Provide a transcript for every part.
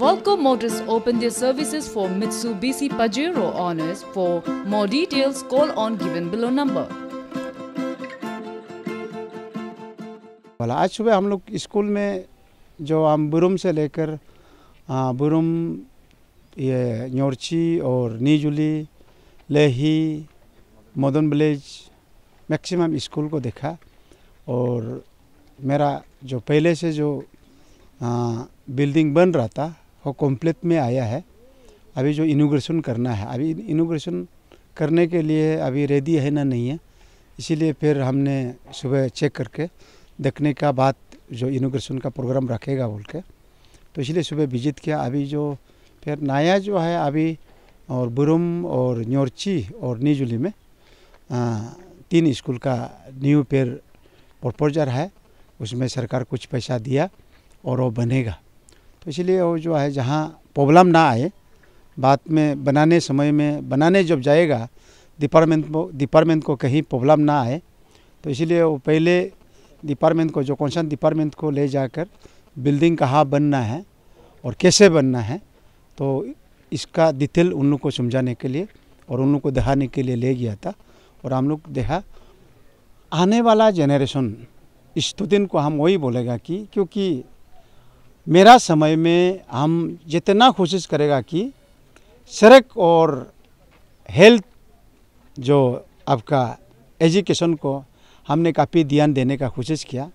Volco Motors opened their services for Mitsubishi Pajero owners. For more details, call on given below number. Well, आज सुबह हम लोग school में जो हम बुरुम से लेकर बुरुम ये न्योरची और नीजुली लेही मदन विलेज मैक्सिमम स्कूल को देखा और मेरा जो पहले से जो बिल्डिंग बन रहा था वो कॉम्प्लेट में आया है अभी जो इनोग्रेशन करना है अभी इनोग्रेशन करने के लिए अभी रेडी है ना नहीं है इसीलिए फिर हमने सुबह चेक करके देखने का बाद जो इनोग्रेशन का प्रोग्राम रखेगा बोल के तो इसलिए सुबह विजिट किया अभी जो फिर नया जो है अभी और बुरुम और न्योरची और निजुली में आ, तीन स्कूल का न्यू पेयर प्रपोजर है उसमें सरकार कुछ पैसा दिया और वो बनेगा तो इसलिए वो जो है जहाँ प्रॉब्लम ना आए बाद में बनाने समय में बनाने जब जाएगा डिपार्टमेंट को डिपार्टमेंट को कहीं प्रॉब्लम ना आए तो इसलिए वो पहले डिपार्टमेंट को जो कौनसन डिपार्टमेंट को ले जाकर बिल्डिंग कहाँ बनना है और कैसे बनना है तो इसका डिटेल उन लोग को समझाने के लिए और उन लोग को दिखाने के लिए ले गया था और हम लोग देखा आने वाला जेनरेशन इस तो दिन को हम वही बोलेगा कि क्योंकि मेरा समय में हम जितना कोशिश करेगा कि सड़क और हेल्थ जो आपका एजुकेशन को हमने काफ़ी ध्यान देने का कोशिश किया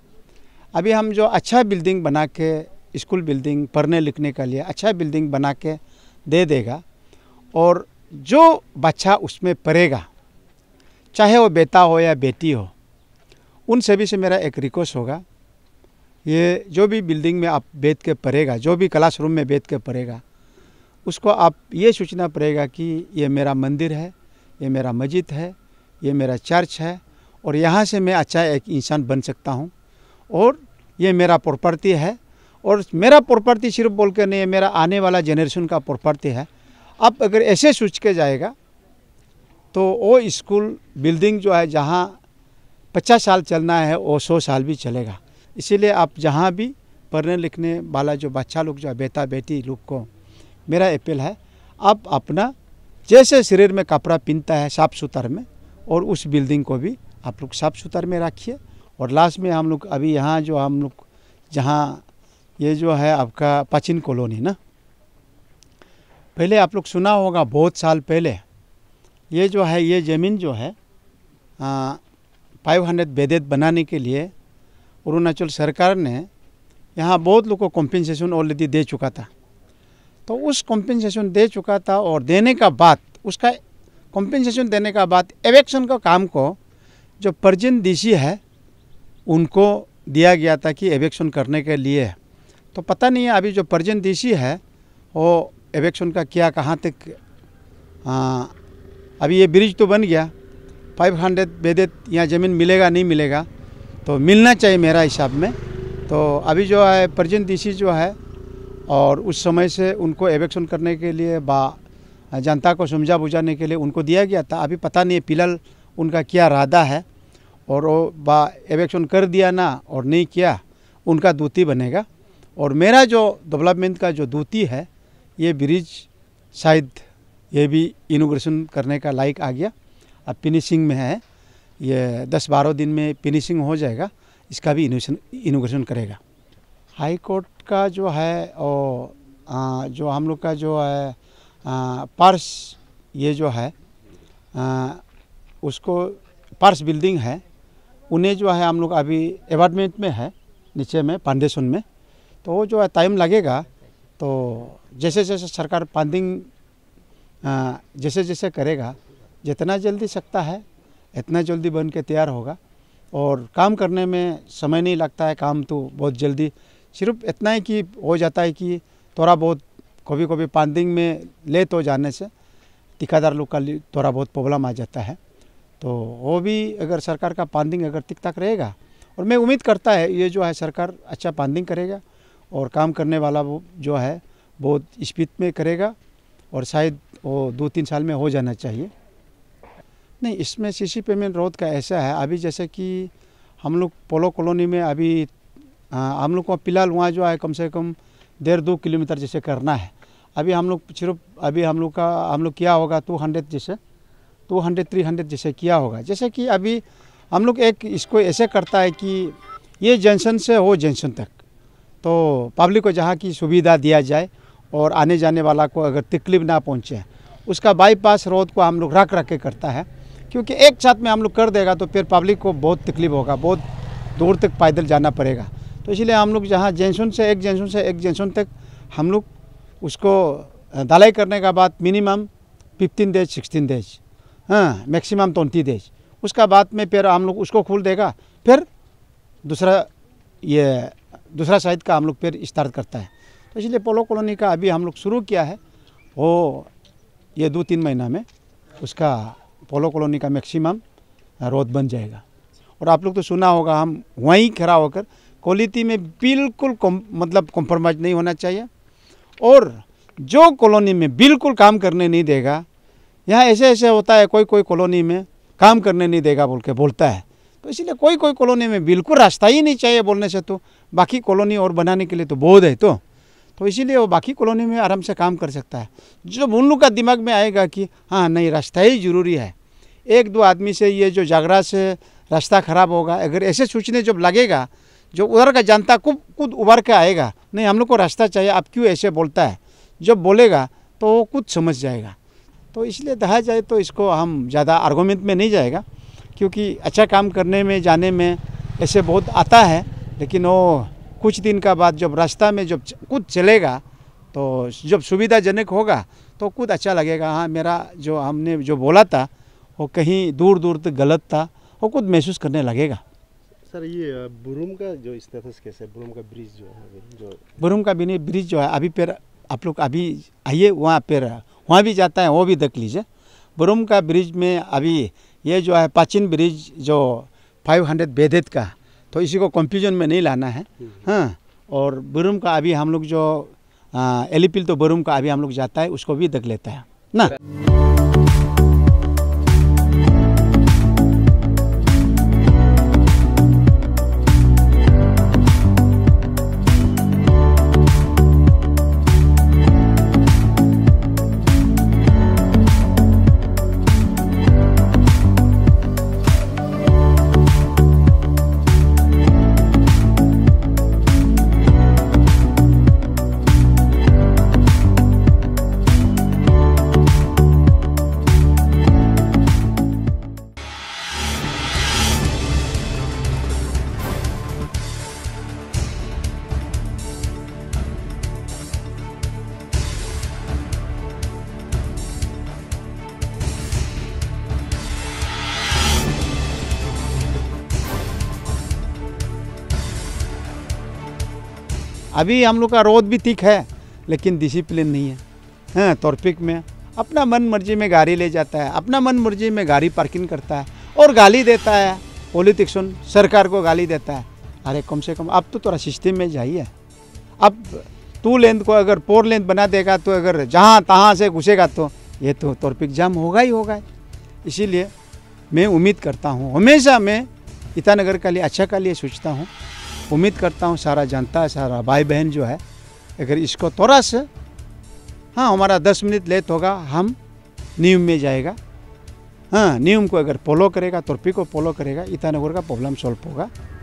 अभी हम जो अच्छा बिल्डिंग बना के स्कूल बिल्डिंग पढ़ने लिखने के लिए अच्छा बिल्डिंग बना के दे देगा और जो बच्चा उसमें पढ़ेगा चाहे वो बेटा हो या बेटी हो उन सभी से मेरा एक रिक्वेस्ट होगा ये जो भी बिल्डिंग में आप बैठ के पढ़ेगा जो भी क्लासरूम में बैठ के पढ़ेगा उसको आप ये सोचना पड़ेगा कि ये मेरा मंदिर है ये मेरा मस्जिद है ये मेरा चर्च है और यहाँ से मैं अच्छा एक इंसान बन सकता हूँ और ये मेरा प्रॉपर्टी है और मेरा प्रॉपर्टी सिर्फ बोल कर नहीं मेरा आने वाला जनरेशन का प्रॉपर्टी है आप अगर ऐसे सोच के जाएगा तो वो स्कूल बिल्डिंग जो है जहाँ पचास साल चलना है वो सौ साल भी चलेगा इसीलिए आप जहाँ भी पढ़ने लिखने वाला जो बच्चा लोग जो बेटा बेटी लोग को मेरा अपील है आप अपना जैसे शरीर में कपड़ा पहनता है साफ सुथर में और उस बिल्डिंग को भी आप लोग साफ सुथर में रखिए और लास्ट में हम लोग अभी यहाँ जो हम लोग जहाँ ये जो है आपका प्राचीन कॉलोनी ना पहले आप लोग सुना होगा बहुत साल पहले ये जो है ये ज़मीन जो है फाइव हंड्रेड बेदेद बनाने के लिए अरुणाचल सरकार ने यहाँ बहुत लोग को कॉम्पेंसेशन ऑलरेडी दे चुका था तो उस कॉम्पेंसेशन दे चुका था और देने का बाद उसका कॉम्पेंसेशन देने का बाद एवेक्शन का काम को जो परजन डीसी है उनको दिया गया था कि एवेक्शन करने के लिए तो पता नहीं है अभी जो परजन डीसी है वो एवेक्शन का क्या कहाँ तक अभी ये ब्रिज तो बन गया 500 हंड्रेड बेदेत यहाँ ज़मीन मिलेगा नहीं मिलेगा तो मिलना चाहिए मेरा हिसाब में तो अभी जो है प्रजेंट दिशी जो है और उस समय से उनको एवेक्शन करने के लिए बा जनता को समझा बुझाने के लिए उनको दिया गया था अभी पता नहीं है पिलल उनका क्या इरादा है और वो बा एवेक्शन कर दिया ना और नहीं किया उनका दूती बनेगा और मेरा जो डेवलपमेंट का जो दूती है ये ब्रिज शायद ये भी इनोग्रेशन करने का लाइक आ गया अब फिनिशिंग में है ये दस बारह दिन में फिनिशिंग हो जाएगा इसका भी इनोवेशन इनोग्रेशन करेगा हाई कोर्ट का जो है और आ, जो हम लोग का जो है पर्स ये जो है आ, उसको पर्स बिल्डिंग है उन्हें जो है हम लोग अभी अपार्टमेंट में है नीचे में फाउंडेशन में तो वो जो है टाइम लगेगा तो जैसे जैसे सरकार फंडिंग जैसे जैसे करेगा जितना जल्दी सकता है इतना जल्दी बन के तैयार होगा और काम करने में समय नहीं लगता है काम तो बहुत जल्दी सिर्फ इतना ही कि हो जाता है कि थोड़ा बहुत कभी कभी पांडिंग में लेट हो जाने से तिखादार लोग का थोड़ा बहुत प्रॉब्लम आ जाता है तो वो भी अगर सरकार का पांडिंग अगर तिक तक रहेगा और मैं उम्मीद करता है ये जो है सरकार अच्छा पांडिंग करेगा और काम करने वाला वो जो है बहुत स्पीड में करेगा और शायद वो दो तीन साल में हो जाना चाहिए नहीं इसमें सीसी पेमेंट रोड का ऐसा है अभी जैसे कि हम लोग पोलो कॉलोनी में अभी आ, हम लोग को फिलहाल वहाँ जो है कम से कम डेढ़ दो किलोमीटर जैसे करना है अभी हम लोग सिर्फ अभी हम लोग का हम लोग किया होगा टू हंड्रेड जैसे टू हंड्रेड थ्री हंड्रेड जैसे किया होगा जैसे कि अभी हम लोग एक इसको ऐसे करता है कि ये जंक्शन से हो जंक्शन तक तो पब्लिक को जहाँ की सुविधा दिया जाए और आने जाने वाला को अगर तकलीफ ना पहुँचे उसका बाईपास रोड को हम लोग रख रख के करता है क्योंकि एक साथ में हम लोग कर देगा तो फिर पब्लिक को बहुत तकलीफ होगा बहुत दूर तक पैदल जाना पड़ेगा तो इसलिए हम लोग जहाँ जेंसन से एक जेंसन से एक जेंसन तक हम लोग उसको दलाई करने का बाद minimum fifteen days sixteen days हाँ मैक्सिमम ट्वेंटी डेज उसका बाद में फिर हम लोग उसको खोल देगा फिर दूसरा ये दूसरा साइड का हम लोग फिर स्टार्ट करता है तो इसलिए पोलो कॉलोनी का अभी हम लोग शुरू किया है वो ये दो तीन महीना में उसका पोलो कॉलोनी का मैक्सिमम रोड बन जाएगा और आप लोग तो सुना होगा हम वहीं खड़ा होकर क्वालिटी में बिल्कुल कम, मतलब कॉम्प्रोमाइज़ नहीं होना चाहिए और जो कॉलोनी में बिल्कुल काम करने नहीं देगा यहाँ ऐसे ऐसे होता है कोई कोई कॉलोनी में काम करने नहीं देगा बोल के बोलता है तो इसीलिए कोई कोई कॉलोनी में बिल्कुल रास्ता ही नहीं चाहिए बोलने से तो बाकी कॉलोनी और बनाने के लिए तो बहुत है तो तो इसीलिए वो बाकी कॉलोनी में आराम से काम कर सकता है जो उन लोग का दिमाग में आएगा कि हाँ नहीं रास्ता ही ज़रूरी है एक दो आदमी से ये जो जागरा से रास्ता ख़राब होगा अगर ऐसे सोचने जब लगेगा जो उधर का जनता खुद खुद उभर के आएगा नहीं हम लोग को रास्ता चाहिए आप क्यों ऐसे बोलता है जब बोलेगा तो वो खुद समझ जाएगा तो इसलिए कहा जाए तो इसको हम ज़्यादा आर्गोमेंट में नहीं जाएगा क्योंकि अच्छा काम करने में जाने में ऐसे बहुत आता है लेकिन वो कुछ दिन का बाद जब रास्ता में जब खुद चलेगा तो जब सुविधाजनक होगा तो खुद अच्छा लगेगा हाँ मेरा जो हमने जो बोला था और कहीं दूर दूर तक गलत था और खुद महसूस करने लगेगा सर ये बुरुम का जो स्टेटस कैसे बुरुम का ब्रिज जो है जो बुरुम का भी नहीं ब्रिज जो है अभी पर आप लोग अभी आइए वहाँ पर वहाँ भी जाता है वो भी देख लीजिए बुरुम का ब्रिज में अभी ये जो है प्राचीन ब्रिज जो 500 हंड्रेड का तो इसी को कंफ्यूजन में नहीं लाना है हम्म, हम्म। हाँ और बुरुम का अभी हम लोग जो एलिपिल तो बुरुम का अभी हम लोग जाता है उसको भी देख लेता है ना अभी हम लोग का रोड भी ठीक है लेकिन डिसिप्लिन नहीं है हाँ तोरपिक में अपना मन मर्जी में गाड़ी ले जाता है अपना मन मर्जी में गाड़ी पार्किंग करता है और गाली देता है पॉलिटिक्सन सरकार को गाली देता है अरे कम से कम अब तो थोड़ा सिस्टम में जाइए अब टू लेंथ को अगर फोर लेंथ बना देगा तो अगर जहाँ तहाँ से घुसेगा तो ये तो तोरपिक जाम होगा ही होगा इसीलिए मैं उम्मीद करता हूँ हमेशा मैं ईटानगर का लिए अच्छा का लिए सोचता हूँ उम्मीद करता हूँ सारा जनता सारा भाई बहन जो है अगर इसको थोड़ा सा हाँ हमारा दस मिनट लेट होगा हम नियम में जाएगा हाँ नियम को अगर फॉलो करेगा तुर्पी को फॉलो करेगा इतना का प्रॉब्लम सॉल्व होगा